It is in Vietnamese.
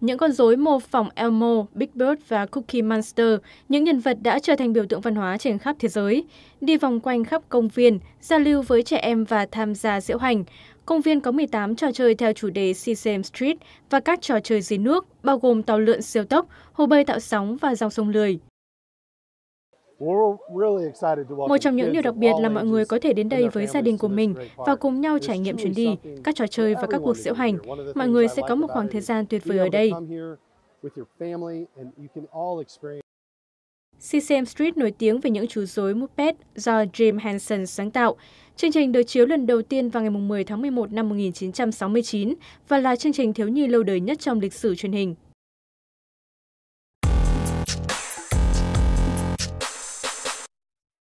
Những con rối mô phỏng Elmo, Big Bird và Cookie Monster, những nhân vật đã trở thành biểu tượng văn hóa trên khắp thế giới. Đi vòng quanh khắp công viên, giao lưu với trẻ em và tham gia diễu hành. Công viên có 18 trò chơi theo chủ đề Sesame Street và các trò chơi dưới nước, bao gồm tàu lượn siêu tốc, hồ bơi tạo sóng và dòng sông lười. Một trong những điều đặc biệt là mọi người có thể đến đây với gia đình của mình và cùng nhau trải nghiệm chuyến đi, các trò chơi và các cuộc diễu hành. Mọi người sẽ có một khoảng thời gian tuyệt vời ở đây. CCM Street nổi tiếng về những chú rối Muppet do Jim Henson sáng tạo. Chương trình được chiếu lần đầu tiên vào ngày 10 tháng 11 năm 1969 và là chương trình thiếu nhi lâu đời nhất trong lịch sử truyền hình.